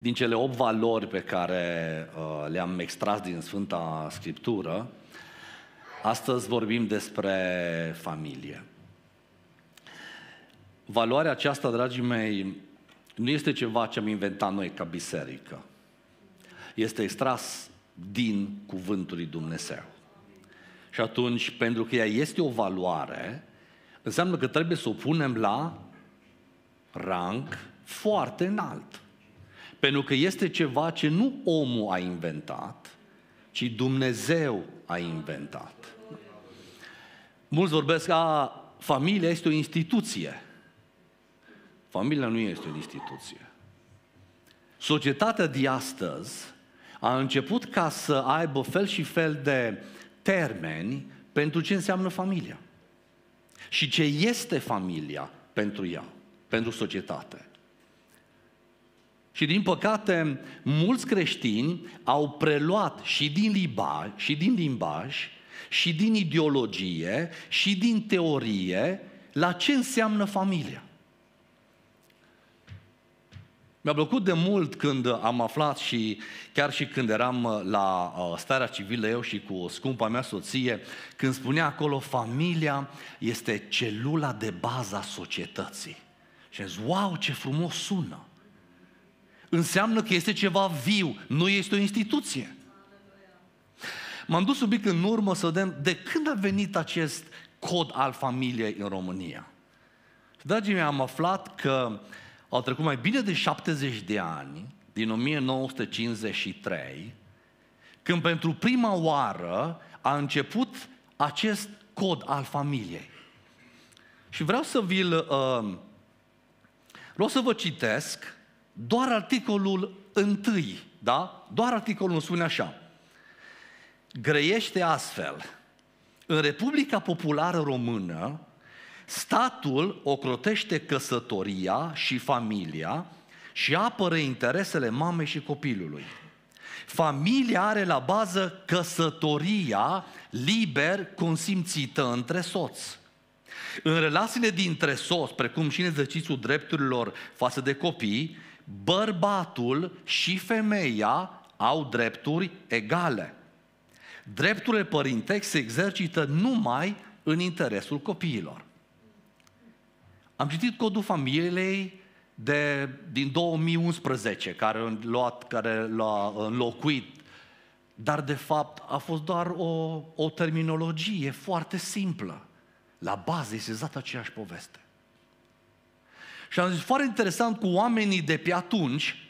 Din cele 8 valori pe care uh, le-am extras din Sfânta Scriptură, astăzi vorbim despre familie. Valoarea aceasta, dragii mei, nu este ceva ce am inventat noi ca biserică. Este extras din cuvântul lui Dumnezeu. Și atunci, pentru că ea este o valoare, înseamnă că trebuie să o punem la rang foarte înalt. Pentru că este ceva ce nu omul a inventat, ci Dumnezeu a inventat. Mulți vorbesc, că familia este o instituție. Familia nu este o instituție. Societatea de astăzi a început ca să aibă fel și fel de termeni pentru ce înseamnă familia. Și ce este familia pentru ea, pentru societate. Și din păcate, mulți creștini au preluat și din limbaj, și din limbaj, și din ideologie, și din teorie, la ce înseamnă familia. Mi-a plăcut de mult când am aflat și chiar și când eram uh, la uh, starea civilă eu și cu scumpa mea soție, când spunea acolo familia este celula de bază a societății. Și am zis, wow, ce frumos sună! înseamnă că este ceva viu, nu este o instituție. M-am dus un pic în urmă să vedem de când a venit acest cod al familiei în România. Dragii mei, am aflat că au trecut mai bine de 70 de ani, din 1953, când pentru prima oară a început acest cod al familiei. Și vreau să vi-l... Uh, vreau să vă citesc doar articolul întâi, da? Doar articolul nu spune așa. Grăiește astfel. În Republica Populară Română, statul ocrotește căsătoria și familia și apără interesele mamei și copilului. Familia are la bază căsătoria liber consimțită între soți. În relațiile dintre soți, precum și în exercițiul drepturilor față de copii, bărbatul și femeia au drepturi egale. Drepturile părinteci se exercită numai în interesul copiilor. Am citit codul familiei de, din 2011, care l-a luat, care l-a înlocuit, dar de fapt a fost doar o, o terminologie foarte simplă. La bază este exact aceeași poveste. Și am zis, foarte interesant cu oamenii de pe atunci,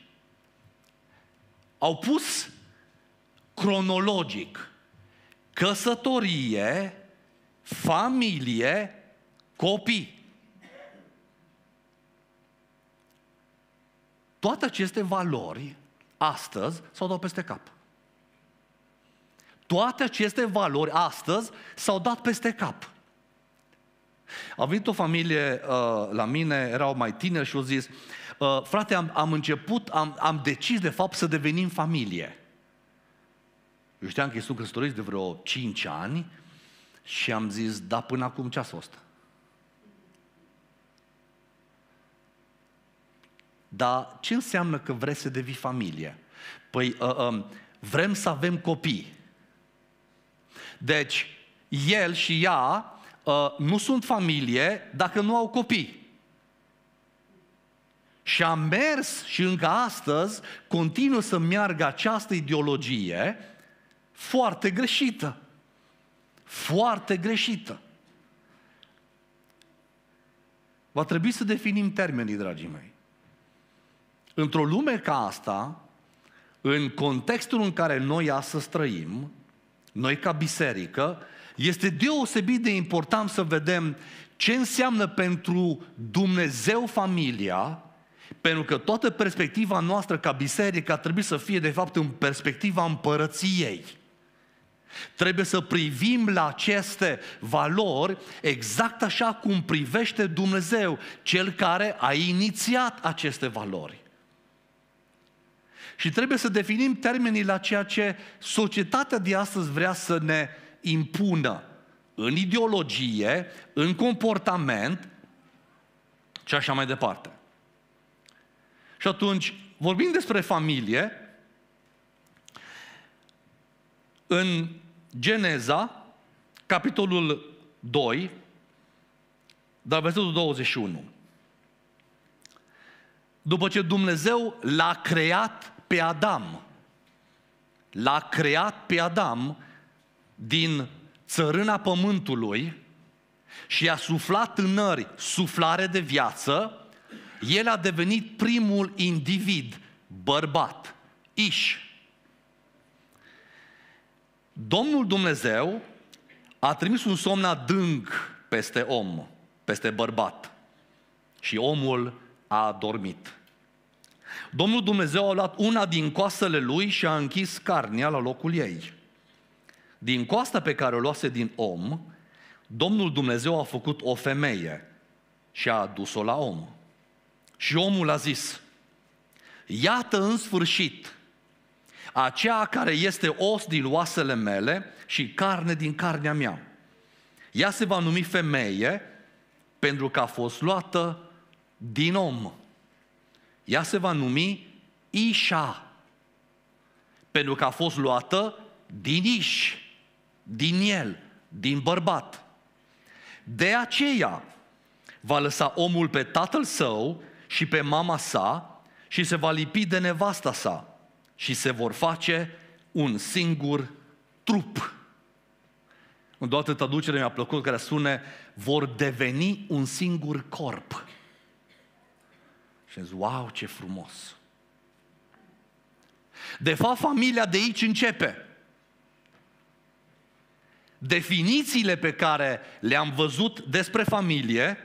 au pus cronologic căsătorie, familie, copii. Toate aceste valori astăzi s-au dat peste cap. Toate aceste valori astăzi s-au dat peste cap. A venit o familie uh, la mine, erau mai tineri și au zis, uh, frate, am, am început, am, am decis de fapt să devenim familie. Eu știam că ei sunt căsătoriți de vreo 5 ani și am zis, da, până acum ce a fost? Dar ce înseamnă că vrei să devii familie? Păi uh, uh, um, vrem să avem copii. Deci, el și ea Uh, nu sunt familie dacă nu au copii. Și am mers și încă astăzi continuă să meargă această ideologie foarte greșită. Foarte greșită. Va trebui să definim termenii, dragii mei. Într-o lume ca asta, în contextul în care noi astăzi trăim, noi ca biserică, este deosebit de important să vedem ce înseamnă pentru Dumnezeu familia, pentru că toată perspectiva noastră ca biserică ar trebui să fie de fapt în perspectiva împărăției. Trebuie să privim la aceste valori exact așa cum privește Dumnezeu, Cel care a inițiat aceste valori. Și trebuie să definim termenii la ceea ce societatea de astăzi vrea să ne impună în ideologie, în comportament și așa mai departe. Și atunci, vorbim despre familie, în Geneza, capitolul 2, dar versetul 21. După ce Dumnezeu l-a creat pe Adam, l-a creat pe Adam din țărâna pământului și a suflat în nări suflare de viață, el a devenit primul individ, bărbat, iș. Domnul Dumnezeu a trimis un somn adânc peste om, peste bărbat. Și omul a adormit. Domnul Dumnezeu a luat una din coasele lui și a închis carnea la locul ei. Din coasta pe care o luase din om, Domnul Dumnezeu a făcut o femeie și a adus-o la om. Și omul a zis, iată în sfârșit, aceea care este os din oasele mele și carne din carnea mea. Ea se va numi femeie pentru că a fost luată din om. Ea se va numi Isha pentru că a fost luată din Iși din el, din bărbat. De aceea va lăsa omul pe tatăl său și pe mama sa și se va lipi de nevasta sa și se vor face un singur trup. În toată traducere mi-a plăcut care spune vor deveni un singur corp. Și zic, wow, ce frumos! De fapt, familia de aici începe definițiile pe care le-am văzut despre familie,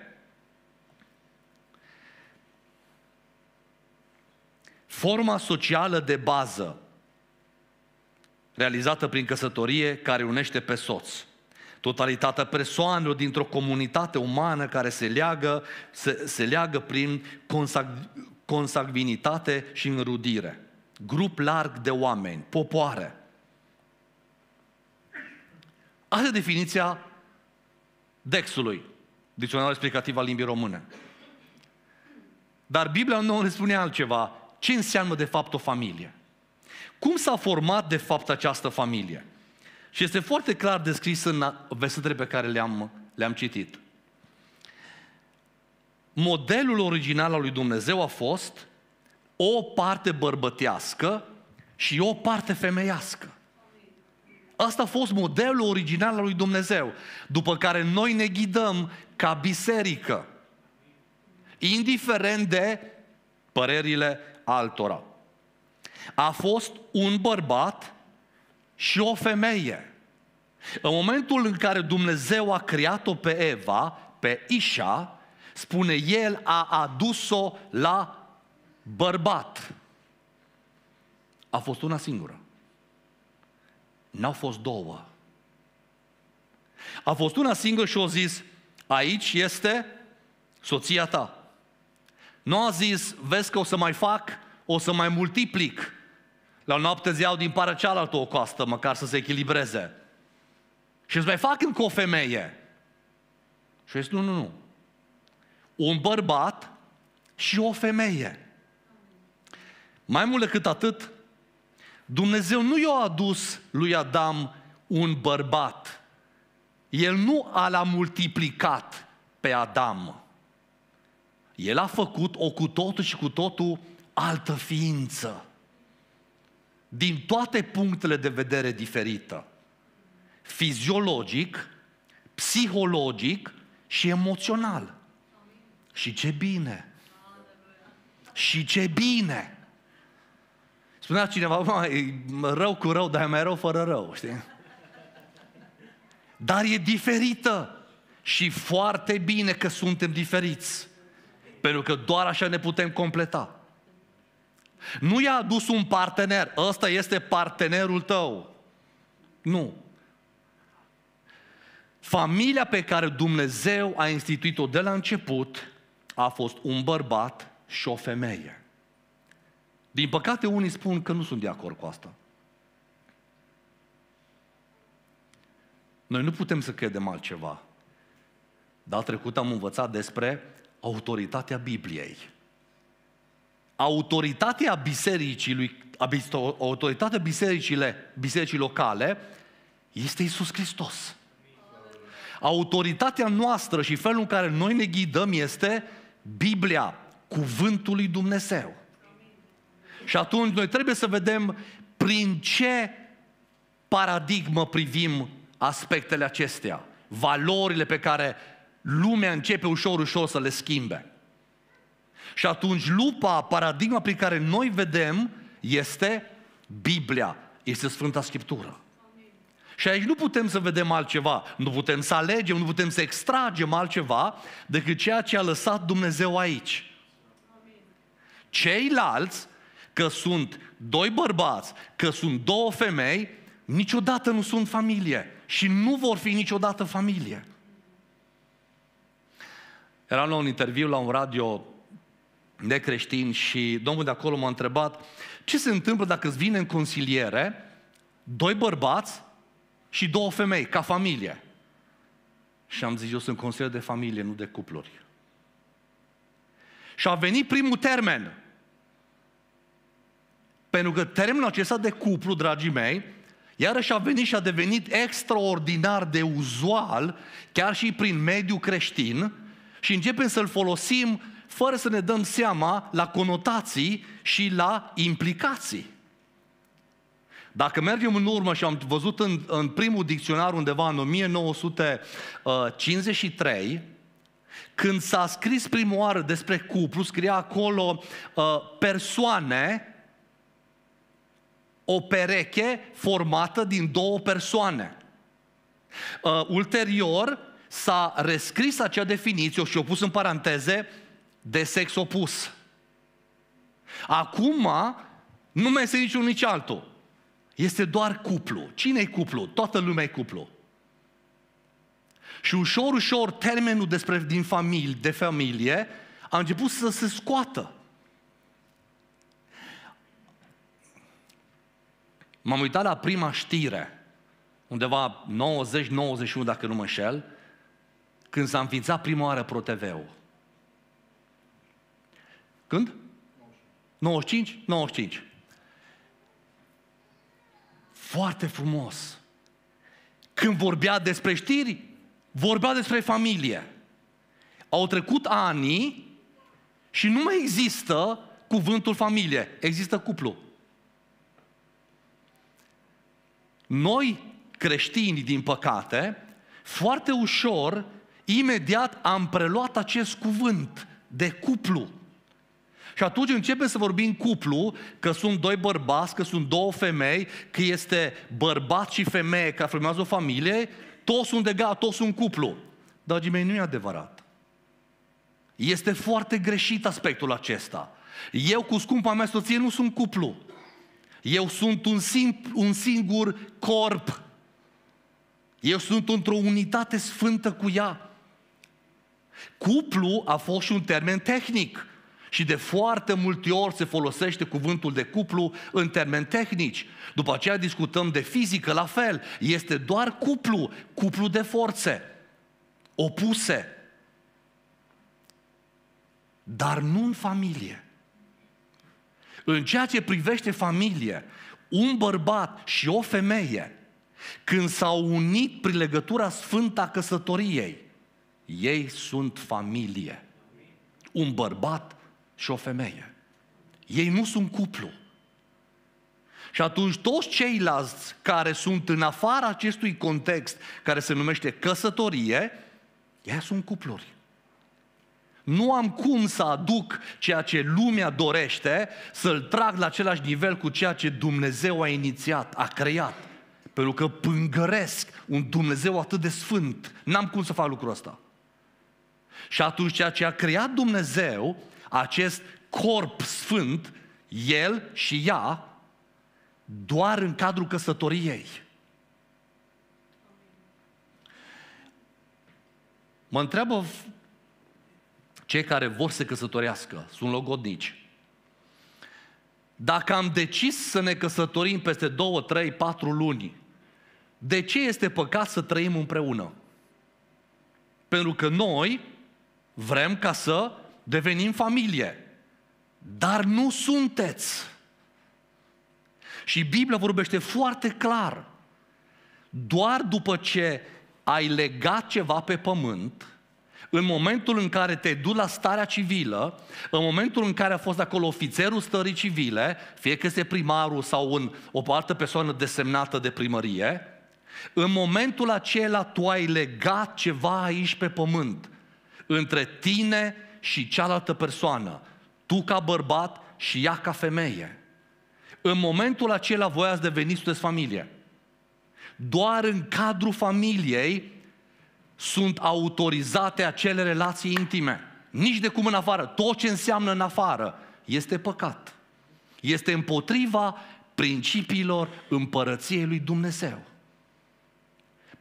forma socială de bază realizată prin căsătorie care unește pe soț. Totalitatea persoanelor dintr-o comunitate umană care se leagă, se, se leagă prin consag, consagvinitate și înrudire. Grup larg de oameni, popoare. Asta e definiția Dexului, dicționarul explicativ al limbii române. Dar Biblia nu ne spune altceva. Ce înseamnă de fapt o familie? Cum s-a format de fapt această familie? Și este foarte clar descris în versetele pe care le-am, le-am citit. Modelul original al lui Dumnezeu a fost o parte bărbătească și o parte femeiască. Asta a fost modelul original al lui Dumnezeu, după care noi ne ghidăm ca biserică, indiferent de părerile altora. A fost un bărbat și o femeie. În momentul în care Dumnezeu a creat-o pe Eva, pe Isha, spune el a adus-o la bărbat. A fost una singură. N-au fost două. A fost una singură și a zis, aici este soția ta. Nu a zis, vezi că o să mai fac, o să mai multiplic. La noapte ziau din partea cealaltă o coastă, măcar să se echilibreze. Și îți mai fac încă o femeie. Și eu zis, nu, nu, nu. Un bărbat și o femeie. Mai mult decât atât, Dumnezeu nu i-a adus lui Adam un bărbat. El nu a l-a multiplicat pe Adam. El a făcut o cu totul și cu totul altă ființă. Din toate punctele de vedere diferită. Fiziologic, psihologic și emoțional. Și ce bine! Și ce bine! Spunea cineva, mă, e rău cu rău, dar e mai rău fără rău, știi? Dar e diferită și foarte bine că suntem diferiți, pentru că doar așa ne putem completa. Nu i-a adus un partener, ăsta este partenerul tău. Nu. Familia pe care Dumnezeu a instituit-o de la început a fost un bărbat și o femeie. Din păcate, unii spun că nu sunt de acord cu asta. Noi nu putem să credem altceva. Dar trecut am învățat despre autoritatea Bibliei. Autoritatea bisericii, lui, autoritatea bisericile, bisericii locale este Isus Hristos. Autoritatea noastră și felul în care noi ne ghidăm este Biblia, Cuvântul lui Dumnezeu. Și atunci noi trebuie să vedem prin ce paradigmă privim aspectele acestea, valorile pe care lumea începe ușor, ușor să le schimbe. Și atunci lupa, paradigma prin care noi vedem este Biblia, este Sfânta Scriptură. Și aici nu putem să vedem altceva, nu putem să alegem, nu putem să extragem altceva decât ceea ce a lăsat Dumnezeu aici. Ceilalți că sunt doi bărbați, că sunt două femei, niciodată nu sunt familie și nu vor fi niciodată familie. Eram la un interviu la un radio de creștini și domnul de acolo m-a întrebat ce se întâmplă dacă îți vine în consiliere doi bărbați și două femei, ca familie. Și am zis, eu sunt consilier de familie, nu de cupluri. Și a venit primul termen. Pentru că termenul acesta de cuplu, dragii mei, iarăși a venit și a devenit extraordinar de uzual, chiar și prin mediul creștin, și începem să-l folosim fără să ne dăm seama la conotații și la implicații. Dacă mergem în urmă și am văzut în, în primul dicționar undeva în 1953, când s-a scris prima oară despre cuplu, scria acolo uh, persoane o pereche formată din două persoane. Uh, ulterior s-a rescris acea definiție și o pus în paranteze de sex opus. Acum nu mai este niciunul nici altul. Este doar cuplu. Cine e cuplu? Toată lumea e cuplu. Și ușor, ușor, termenul despre, din familie, de familie a început să se scoată. M-am uitat la prima știre, undeva 90-91 dacă nu mă șel, când s-a înființat prima oară ProTV-ul. Când? 95? 95. Foarte frumos. Când vorbea despre știri, vorbea despre familie. Au trecut ani și nu mai există cuvântul familie, există cuplu. Noi, creștini, din păcate, foarte ușor, imediat am preluat acest cuvânt de cuplu. Și atunci începem să vorbim cuplu, că sunt doi bărbați, că sunt două femei, că este bărbat și femeie care formează o familie, toți sunt gata, toți sunt cuplu. Dragii mei, nu e adevărat. Este foarte greșit aspectul acesta. Eu cu scumpa mea soție nu sunt cuplu. Eu sunt un, simpl, un singur corp. Eu sunt într-o unitate sfântă cu ea. Cuplu a fost și un termen tehnic. Și de foarte multe ori se folosește cuvântul de cuplu în termeni tehnici. După aceea discutăm de fizică, la fel. Este doar cuplu, cuplu de forțe, opuse. Dar nu în familie. În ceea ce privește familie, un bărbat și o femeie, când s-au unit prin legătura sfântă a căsătoriei, ei sunt familie. Un bărbat și o femeie. Ei nu sunt cuplu. Și atunci toți ceilalți care sunt în afara acestui context, care se numește căsătorie, ei sunt cupluri. Nu am cum să aduc ceea ce lumea dorește, să-l trag la același nivel cu ceea ce Dumnezeu a inițiat, a creat. Pentru că pângăresc un Dumnezeu atât de sfânt. N-am cum să fac lucrul ăsta. Și atunci ceea ce a creat Dumnezeu, acest corp sfânt, el și ea, doar în cadrul căsătoriei. Mă întreabă cei care vor să căsătorească sunt logodnici. Dacă am decis să ne căsătorim peste 2, 3, 4 luni, de ce este păcat să trăim împreună? Pentru că noi vrem ca să devenim familie. Dar nu sunteți. Și Biblia vorbește foarte clar. Doar după ce ai legat ceva pe pământ, în momentul în care te duci la starea civilă, în momentul în care a fost acolo ofițerul stării civile, fie că este primarul sau un, o altă persoană desemnată de primărie, în momentul acela tu ai legat ceva aici pe pământ între tine și cealaltă persoană, tu ca bărbat și ea ca femeie. În momentul acela voi ați deveni sunteți familie. Doar în cadrul familiei sunt autorizate acele relații intime. Nici de cum în afară. Tot ce înseamnă în afară este păcat. Este împotriva principiilor împărăției lui Dumnezeu.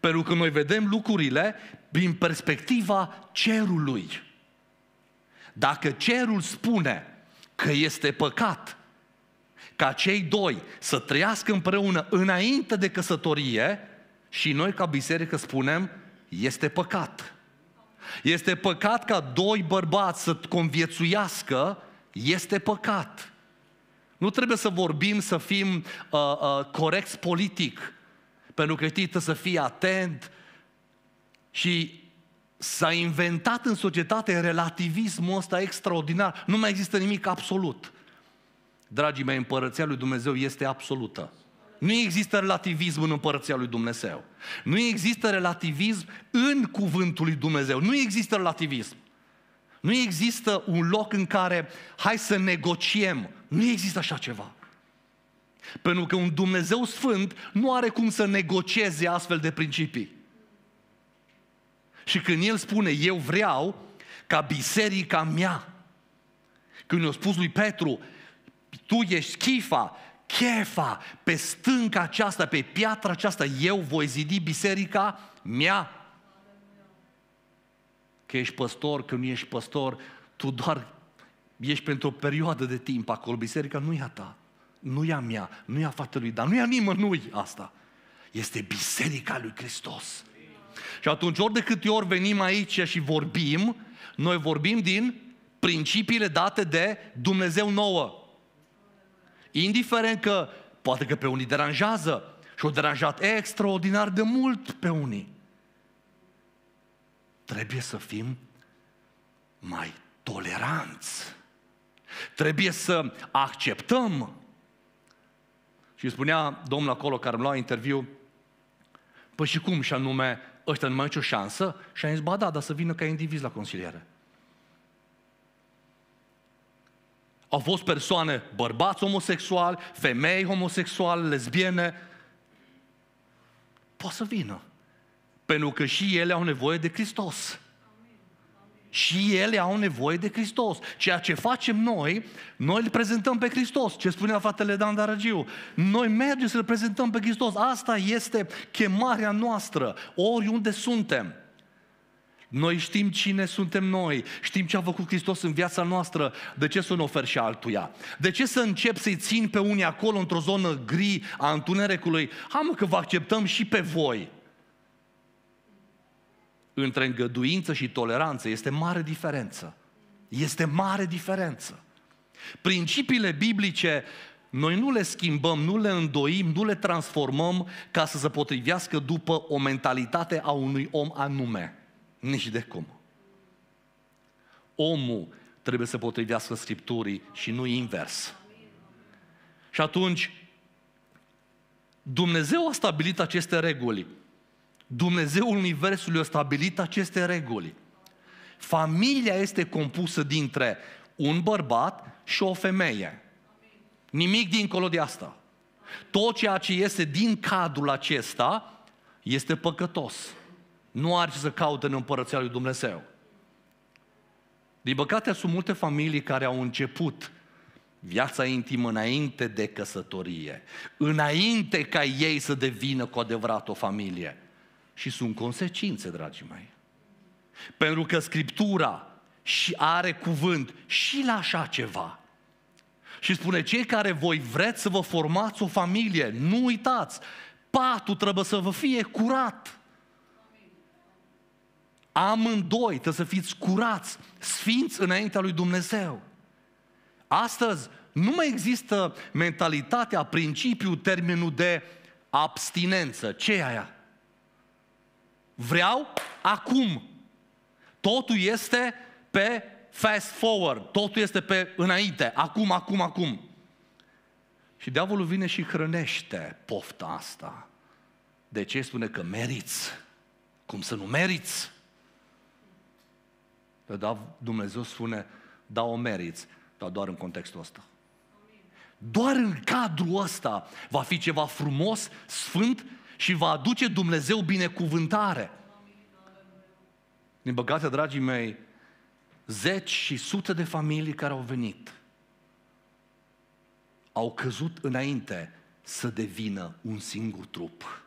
Pentru că noi vedem lucrurile prin perspectiva cerului. Dacă cerul spune că este păcat ca cei doi să trăiască împreună înainte de căsătorie și noi ca biserică spunem este păcat. Este păcat ca doi bărbați să conviețuiască, este păcat. Nu trebuie să vorbim, să fim uh, uh, corecți politic, pentru că știi, să fii atent. Și s-a inventat în societate relativismul ăsta extraordinar. Nu mai există nimic absolut. Dragii mei, împărăția lui Dumnezeu este absolută. Nu există relativism în împărăția lui Dumnezeu. Nu există relativism în cuvântul lui Dumnezeu. Nu există relativism. Nu există un loc în care hai să negociem. Nu există așa ceva. Pentru că un Dumnezeu sfânt nu are cum să negocieze astfel de principii. Și când el spune, eu vreau ca biserica mea, când i-a spus lui Petru, tu ești chifa, chefa, pe stânca aceasta, pe piatra aceasta, eu voi zidi biserica mea. Că ești păstor, că nu ești păstor, tu doar ești pentru o perioadă de timp acolo. Biserica nu e a ta, nu e a mea, nu e a fatelui, dar nu e a nimănui asta. Este biserica lui Hristos. Și atunci, ori de câte ori venim aici și vorbim, noi vorbim din principiile date de Dumnezeu nouă indiferent că poate că pe unii deranjează și o deranjat extraordinar de mult pe unii. Trebuie să fim mai toleranți. Trebuie să acceptăm. Și spunea domnul acolo care îmi lua interviu, păi și cum și anume, ăștia nu mai au nicio șansă? Și a zis, ba da, dar să vină ca indiviz la consiliere. Au fost persoane, bărbați homosexuali, femei homosexuale, lesbiene. Poate să vină. Pentru că și ele au nevoie de Hristos. Amin. Amin. Și ele au nevoie de Hristos. Ceea ce facem noi, noi îl prezentăm pe Hristos. Ce spunea fratele Dan Darăgiu? Noi mergem să-L prezentăm pe Hristos. Asta este chemarea noastră, oriunde suntem. Noi știm cine suntem noi, știm ce a făcut Hristos în viața noastră, de ce să nu ofer și altuia? De ce să încep să-i țin pe unii acolo într-o zonă gri a întunericului? Am că vă acceptăm și pe voi. Între îngăduință și toleranță este mare diferență. Este mare diferență. Principiile biblice noi nu le schimbăm, nu le îndoim, nu le transformăm ca să se potrivească după o mentalitate a unui om anume. Nici de cum. Omul trebuie să potrivească Scripturii și nu invers. Și atunci, Dumnezeu a stabilit aceste reguli. Dumnezeul Universului a stabilit aceste reguli. Familia este compusă dintre un bărbat și o femeie. Nimic dincolo de asta. Tot ceea ce iese din cadrul acesta este păcătos nu ar să caute în împărăția lui Dumnezeu. Din păcate, sunt multe familii care au început viața intimă înainte de căsătorie, înainte ca ei să devină cu adevărat o familie. Și sunt consecințe, dragii mei. Pentru că Scriptura și are cuvânt și la așa ceva. Și spune, cei care voi vreți să vă formați o familie, nu uitați, patul trebuie să vă fie curat. Amândoi trebuie să fiți curați, sfinți înaintea lui Dumnezeu. Astăzi nu mai există mentalitatea, principiul, termenul de abstinență. Ce e aia? Vreau acum. Totul este pe fast forward, totul este pe înainte, acum, acum, acum. Și diavolul vine și hrănește pofta asta. De ce spune că meriți? Cum să nu meriți? Da, Dumnezeu spune, da, o meriți, dar doar în contextul ăsta. Doar în cadrul ăsta va fi ceva frumos, sfânt și va aduce Dumnezeu binecuvântare. Din băgate, dragii mei, zeci și sute de familii care au venit au căzut înainte să devină un singur trup.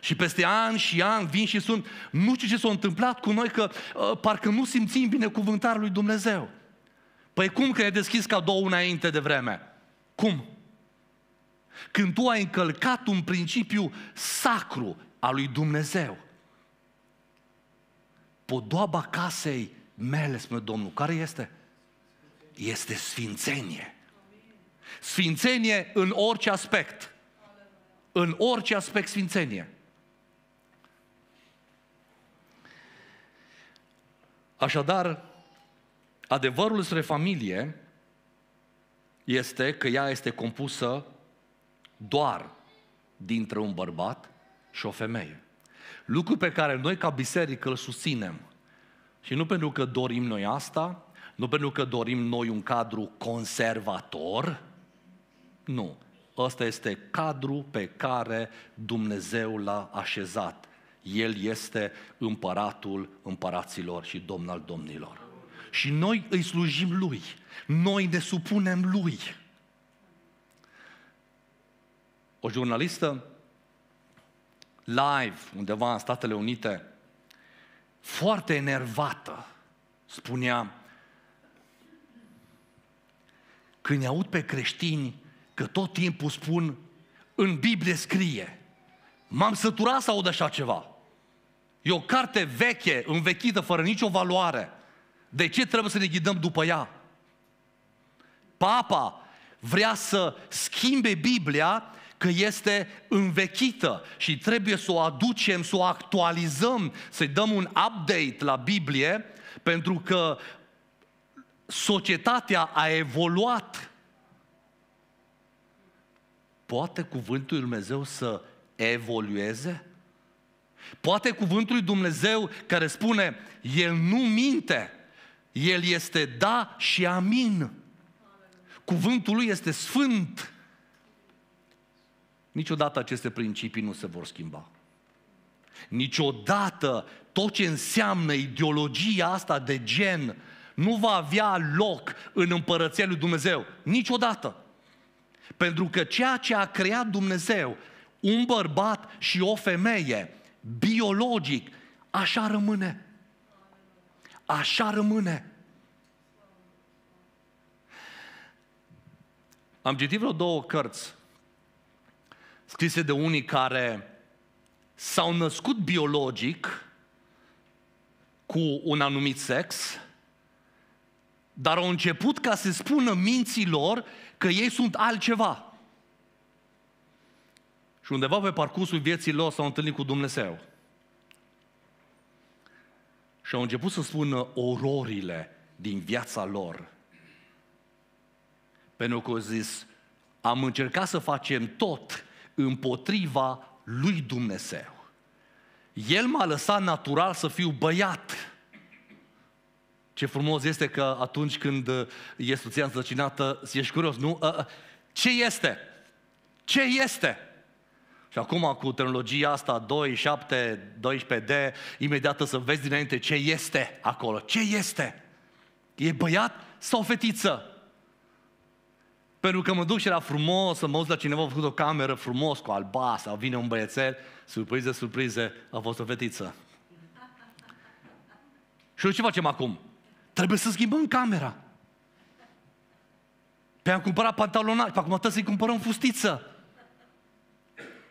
Și peste ani și ani vin și sunt, nu știu ce s-a întâmplat cu noi, că uh, parcă nu simțim bine binecuvântarea lui Dumnezeu. Păi cum că ai deschis cadou înainte de vreme? Cum? Când tu ai încălcat un principiu sacru al lui Dumnezeu. Podoaba casei mele, spune Domnul, care este? Este sfințenie. Sfințenie în orice aspect. În orice aspect sfințenie. Așadar, adevărul despre familie este că ea este compusă doar dintre un bărbat și o femeie. Lucru pe care noi ca biserică îl susținem. Și nu pentru că dorim noi asta, nu pentru că dorim noi un cadru conservator, nu. Ăsta este cadru pe care Dumnezeu l-a așezat el este împăratul împăraților și domn al domnilor. Și noi îi slujim Lui, noi ne supunem Lui. O jurnalistă live undeva în Statele Unite, foarte enervată, spunea, când aud pe creștini că tot timpul spun în Biblie scrie, m-am săturat să aud așa ceva. E o carte veche, învechită, fără nicio valoare. De ce trebuie să ne ghidăm după ea? Papa vrea să schimbe Biblia că este învechită și trebuie să o aducem, să o actualizăm, să-i dăm un update la Biblie, pentru că societatea a evoluat. Poate cuvântul Lui Dumnezeu să evolueze? Poate cuvântul lui Dumnezeu care spune, El nu minte, El este da și amin. Cuvântul lui este sfânt. Niciodată aceste principii nu se vor schimba. Niciodată tot ce înseamnă ideologia asta de gen nu va avea loc în împărăția lui Dumnezeu. Niciodată. Pentru că ceea ce a creat Dumnezeu, un bărbat și o femeie, biologic, așa rămâne. Așa rămâne. Am citit vreo două cărți scrise de unii care s-au născut biologic cu un anumit sex, dar au început ca să spună lor că ei sunt altceva. Și undeva pe parcursul vieții lor s-au întâlnit cu Dumnezeu. Și au început să spună ororile din viața lor. Pentru că au zis, am încercat să facem tot împotriva lui Dumnezeu. El m-a lăsat natural să fiu băiat. Ce frumos este că atunci când e uh, soția însăcinată, uh, ești curios, nu? Uh, ce este? Ce este? Și acum cu tehnologia asta 2, 7, 12D, imediat să vezi dinainte ce este acolo. Ce este? E băiat sau fetiță? Pentru că mă duc și era frumos, să mă uit la cineva, a făcut o cameră frumos cu albasa, vine un băiețel, surprize, surprize, a fost o fetiță. Și noi ce facem acum? Trebuie să schimbăm camera. Pe păi am cumpărat pantalonaj, pe acum trebuie să-i cumpărăm fustiță.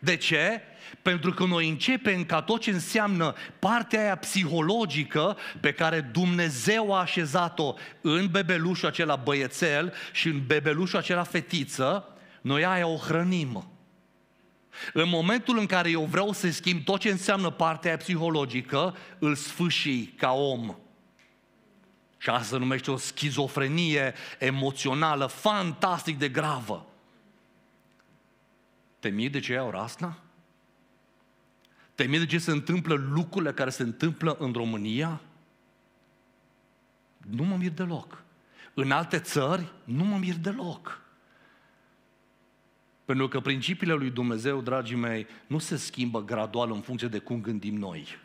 De ce? Pentru că noi începem ca tot ce înseamnă partea aia psihologică pe care Dumnezeu a așezat-o în bebelușul acela băiețel și în bebelușul acela fetiță, noi aia o hrănim. În momentul în care eu vreau să schimb tot ce înseamnă partea psihologică, îl sfâșii ca om. Și asta se numește o schizofrenie emoțională fantastic de gravă. Te mii de ce iau rasna? Te mii de ce se întâmplă lucrurile care se întâmplă în România? Nu mă mir deloc. În alte țări, nu mă mir deloc. Pentru că principiile lui Dumnezeu, dragii mei, nu se schimbă gradual în funcție de cum gândim noi.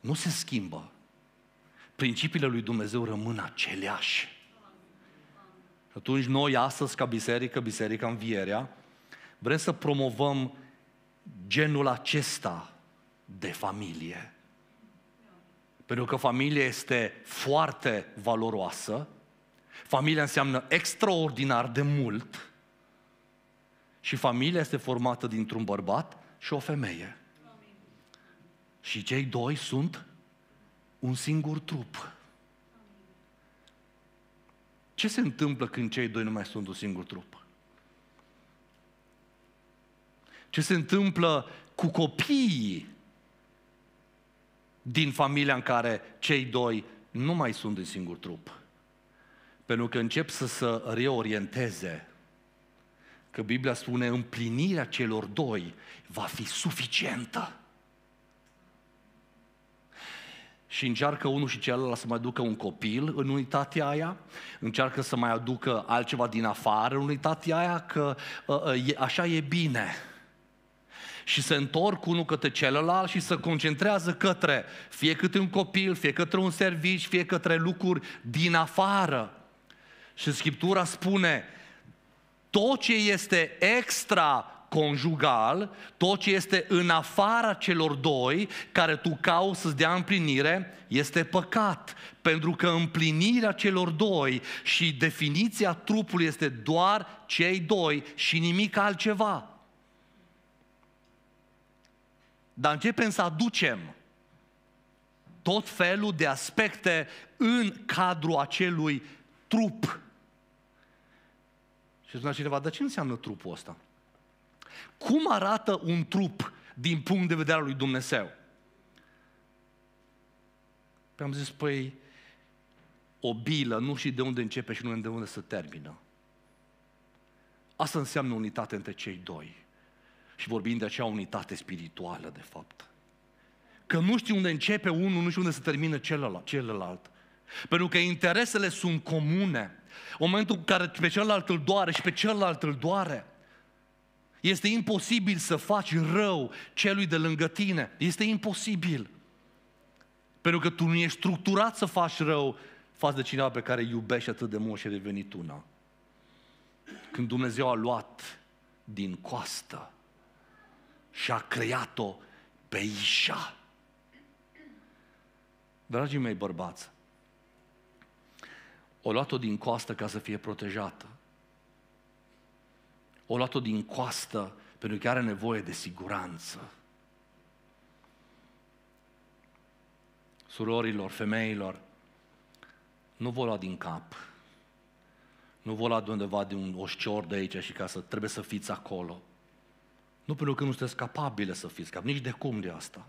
Nu se schimbă. Principiile lui Dumnezeu rămân aceleași. Atunci noi astăzi, ca biserică, Biserica Învierea, vrem să promovăm genul acesta de familie. Pentru că familia este foarte valoroasă, familia înseamnă extraordinar de mult și familia este formată dintr-un bărbat și o femeie. Și cei doi sunt un singur trup. Ce se întâmplă când cei doi nu mai sunt un singur trup? Ce se întâmplă cu copiii din familia în care cei doi nu mai sunt un singur trup? Pentru că încep să se reorienteze că Biblia spune împlinirea celor doi va fi suficientă. și încearcă unul și celălalt să mai aducă un copil în unitatea aia, încearcă să mai aducă altceva din afară în unitatea aia, că ă, ă, așa e bine. Și se întorc unul către celălalt și se concentrează către fie câte un copil, fie către un serviciu, fie către lucruri din afară. Și Scriptura spune, tot ce este extra conjugal, tot ce este în afara celor doi, care tu cauți să-ți dea împlinire, este păcat. Pentru că împlinirea celor doi și definiția trupului este doar cei doi și nimic altceva. Dar începem să aducem tot felul de aspecte în cadrul acelui trup. Și spunea cineva, dar ce înseamnă trupul ăsta? Cum arată un trup din punct de vedere al lui Dumnezeu? Păi am zis, păi, o bilă nu știi de unde începe și nu de unde se termină. Asta înseamnă unitate între cei doi. Și vorbim de acea unitate spirituală, de fapt. Că nu știu unde începe unul, nu știu unde se termină celălalt. celălalt. Pentru că interesele sunt comune. În momentul în care pe celălalt îl doare și pe celălalt îl doare. Este imposibil să faci rău celui de lângă tine. Este imposibil. Pentru că tu nu ești structurat să faci rău față de cineva pe care îi iubești atât de mult și ai devenit una. Când Dumnezeu a luat din coastă și a creat-o pe Ișa. Dragii mei bărbați, o luat-o din coastă ca să fie protejată. O luat-o din coastă pentru că are nevoie de siguranță. Surorilor, femeilor, nu vă lua din cap. Nu vă lua de undeva de un oșcior de aici și ca să trebuie să fiți acolo. Nu pentru că nu sunteți capabile să fiți cap, nici de cum de asta.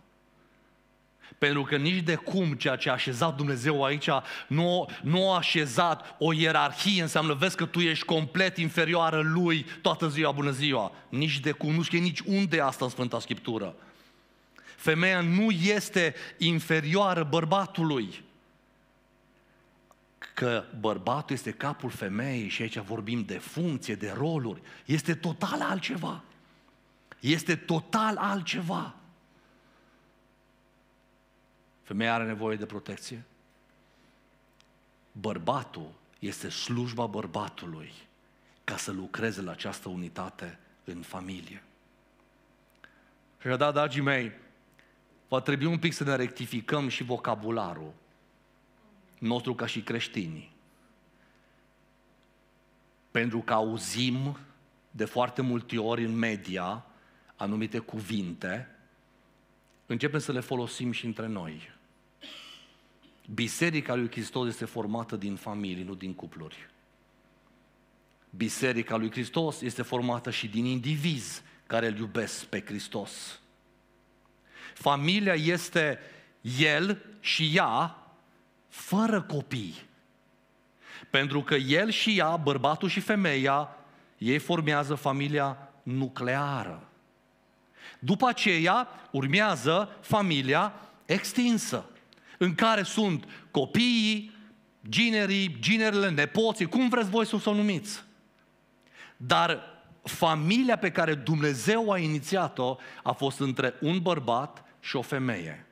Pentru că nici de cum ceea ce a așezat Dumnezeu aici nu, nu a așezat o ierarhie, înseamnă vezi că tu ești complet inferioară lui toată ziua, bună ziua. Nici de cum, nu știe nici unde asta în Sfânta Scriptură. Femeia nu este inferioară bărbatului. Că bărbatul este capul femeii și aici vorbim de funcție, de roluri. Este total altceva. Este total altceva. Femeia are nevoie de protecție. Bărbatul este slujba bărbatului ca să lucreze la această unitate în familie. Și da, dragii mei, va trebui un pic să ne rectificăm și vocabularul nostru ca și creștini, Pentru că auzim de foarte multe ori în media anumite cuvinte începem să le folosim și între noi. Biserica lui Hristos este formată din familii, nu din cupluri. Biserica lui Hristos este formată și din indivizi care îl iubesc pe Hristos. Familia este el și ea fără copii. Pentru că el și ea, bărbatul și femeia, ei formează familia nucleară. După aceea urmează familia extinsă, în care sunt copiii, ginerii, ginerile, nepoții, cum vreți voi să o numiți. Dar familia pe care Dumnezeu a inițiat-o a fost între un bărbat și o femeie.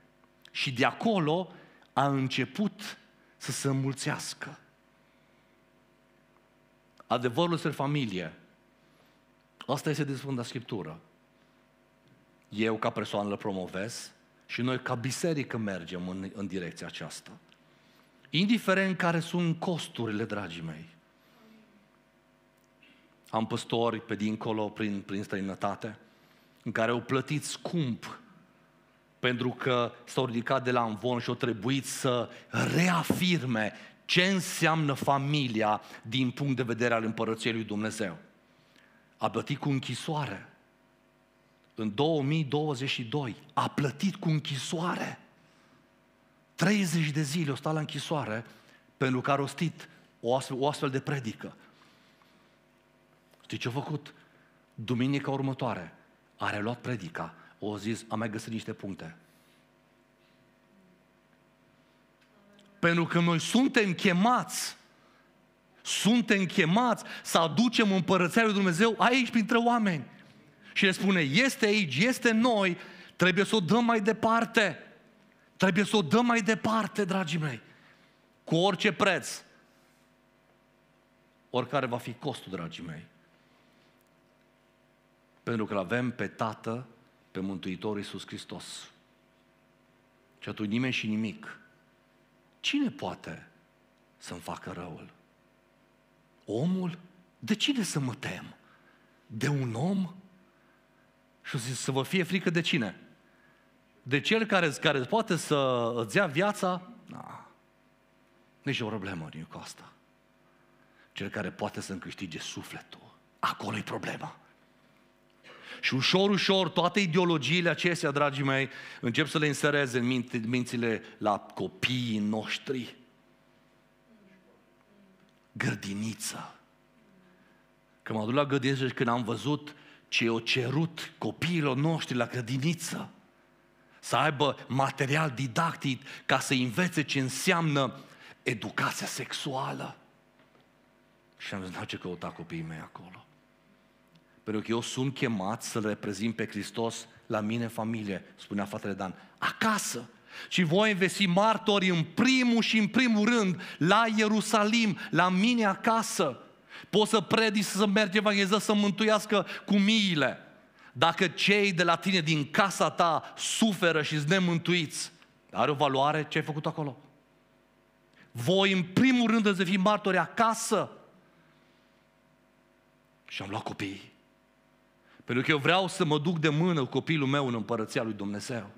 Și de acolo a început să se înmulțească. Adevărul este familie. Asta este de Sfânta Scriptură. Eu ca persoană îl promovez și noi ca biserică mergem în, în direcția aceasta. Indiferent care sunt costurile, dragii mei. Am păstori pe dincolo, prin, prin străinătate, în care au plătit scump pentru că s-au ridicat de la învon și au trebuit să reafirme ce înseamnă familia din punct de vedere al Împărăției lui Dumnezeu. A plătit cu închisoare, în 2022 a plătit cu închisoare. 30 de zile o stat la închisoare pentru că a rostit o astfel, o astfel de predică. Știi ce a făcut? Duminica următoare a reluat predica, o zis, am mai găsit niște puncte. Pentru că noi suntem chemați suntem chemați să aducem împărăția lui Dumnezeu aici printre oameni. Și le spune, este aici, este noi, trebuie să o dăm mai departe. Trebuie să o dăm mai departe, dragii mei. Cu orice preț. Oricare va fi costul, dragii mei. Pentru că avem pe Tată, pe Mântuitor Iisus Hristos. Și atunci nimeni și nimic. Cine poate să-mi facă răul? Omul? De cine să mă tem? De un om? Și zis, să vă fie frică de cine? De cel care, care poate să îți ia viața? Nu. Da. Nici o problemă din cu asta. Cel care poate să-mi câștige sufletul. Acolo e problema. Și ușor, ușor, toate ideologiile acestea, dragii mei, încep să le insereze în minte, mințile la copiii noștri. Grădiniță. Că mă duc la gădiniță și când am văzut ce i-au cerut copiilor noștri la grădiniță să aibă material didactic ca să învețe ce înseamnă educația sexuală. Și am zis, ce căuta copiii mei acolo. Pentru că eu sunt chemat să-L reprezint pe Hristos la mine în familie, spunea fratele Dan, acasă. Și voi investi martori în primul și în primul rând la Ierusalim, la mine acasă. Poți să predici, să mergi evangelizat, să mântuiască cu miile. Dacă cei de la tine, din casa ta, suferă și s nemântuiți, are o valoare ce ai făcut acolo? Voi, în primul rând, să fii martori acasă. Și am luat copiii. Pentru că eu vreau să mă duc de mână copilul meu în împărăția lui Dumnezeu.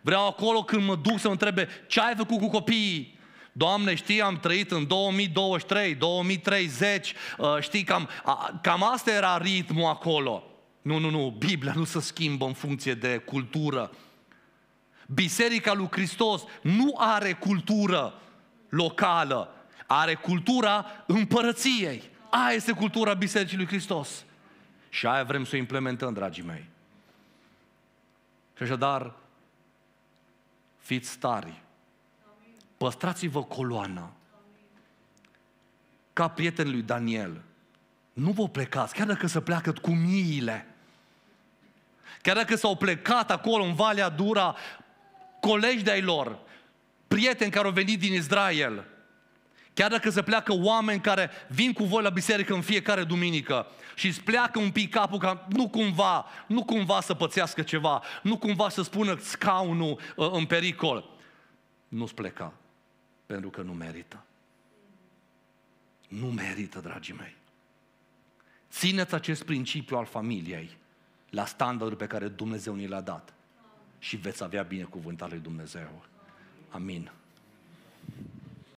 Vreau acolo când mă duc să mă întrebe ce ai făcut cu copiii. Doamne, știi, am trăit în 2023, 2030, uh, știi, cam, cam asta era ritmul acolo. Nu, nu, nu, Biblia nu se schimbă în funcție de cultură. Biserica lui Hristos nu are cultură locală, are cultura împărăției. Aia este cultura Bisericii lui Hristos. Și aia vrem să o implementăm, dragii mei. Și așadar, fiți tari Păstrați-vă coloana. Ca prietenul lui Daniel. Nu vă plecați, chiar dacă se pleacă cu miile. Chiar dacă s-au plecat acolo în Valea Dura colegi de-ai lor, prieteni care au venit din Israel, Chiar dacă se pleacă oameni care vin cu voi la biserică în fiecare duminică și îți pleacă un pic capul ca nu cumva, nu cumva să pățească ceva, nu cumva să spună scaunul uh, în pericol. Nu-ți pleca. Pentru că nu merită. Nu merită, dragii mei. Țineți acest principiu al familiei la standardul pe care Dumnezeu ni l-a dat și veți avea binecuvântarea lui Dumnezeu. Amin.